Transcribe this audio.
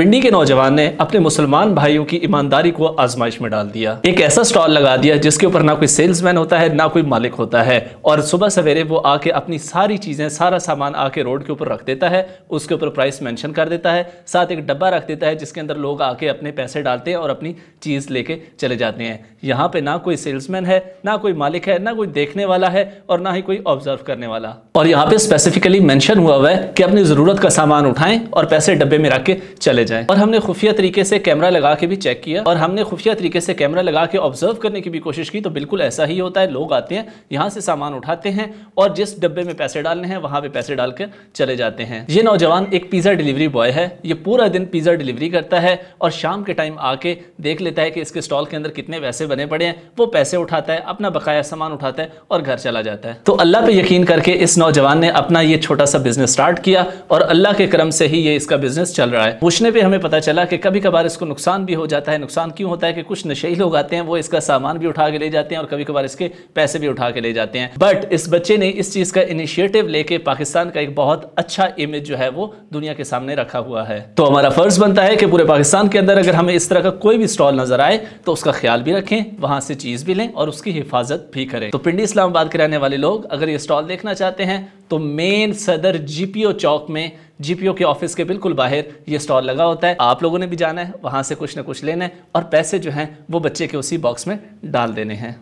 पिंडी के नौजवान ने अपने मुसलमान भाइयों की ईमानदारी को आजमाइश में डाल दिया एक ऐसा स्टॉल लगा दिया जिसके ऊपर ना कोई सेल्समैन होता है ना कोई मालिक होता है और सुबह सवेरे वो आके अपनी सारी चीज़ें सारा सामान आके रोड के ऊपर रख देता है उसके ऊपर प्राइस मेंशन कर देता है साथ एक डब्बा रख देता है जिसके अंदर लोग आके अपने पैसे डालते हैं और अपनी चीज़ लेके चले जाते हैं यहाँ पे ना कोई सेल्समैन है ना कोई मालिक है ना कोई देखने वाला है और ना ही कोई ऑब्जर्व करने वाला और यहाँ पे स्पेसिफिकली मैंशन हुआ हुआ है कि अपनी ज़रूरत का सामान उठाएं और पैसे डब्बे में रख के चले जाए और हमने खुफिया तरीके से कैमरा लगा के भी चेक किया और हमने खुफिया तरीके से कैमरा लगा के ऑब्जर्व करने की भी कोशिश की तो बिल्कुल ऐसा ही होता है लोग आते हैं यहाँ से सामान उठाते हैं और जिस डब्बे में पैसे डालने हैं वहाँ पे पैसे डाल के चले जाते हैं ये नौजवान एक पिज़्ज़ा डिलीवरी बॉय है ये पूरा दिन पिज़्ज़ा डिलीवरी करता है और शाम के टाइम आके देख लेता है कि इसके स्टॉल के अंदर कितने पैसे बने पड़े हैं वो पैसे उठाता है अपना बकाया सामान उठाता है और घर चला जाता है तो अल्लाह पे यकीन करके इस नौजवान ने अपना ये छोटा सा बिजनेस स्टार्ट किया और अल्लाह के क्रम से ही ये इसका बिजनेस चल रहा है पूछने पे पे हमें पता चला कि कभी कभार इसको नुकसान भी हो जाता है नुकसान क्यों होता है कि कुछ नशे लोग आते हैं वो इसका सामान भी उठा के ले जाते हैं और कभी कभार इसके पैसे भी उठा के ले जाते हैं बट इस बच्चे ने इस चीज़ का इनिशिएटिव लेके पाकिस्तान का एक बहुत अच्छा इमेज जो है वो दुनिया के सामने रखा हुआ है तो हमारा फ़र्ज़ बनता है कि पूरे पाकिस्तान के अंदर अगर हमें इस तरह का कोई भी स्टॉल नज़र आए तो उसका ख्याल भी रखें वहां से चीज़ भी लें और उसकी हिफाजत भी करें तो पिंडी इस्लामाबाद के रहने वाले लोग अगर ये स्टॉल देखना चाहते हैं तो मेन सदर जीपीओ चौक में जीपीओ के ऑफिस के बिल्कुल बाहर ये स्टॉल लगा होता है आप लोगों ने भी जाना है वहाँ से कुछ ना कुछ लेना है और पैसे जो हैं वो बच्चे के उसी बॉक्स में डाल देने हैं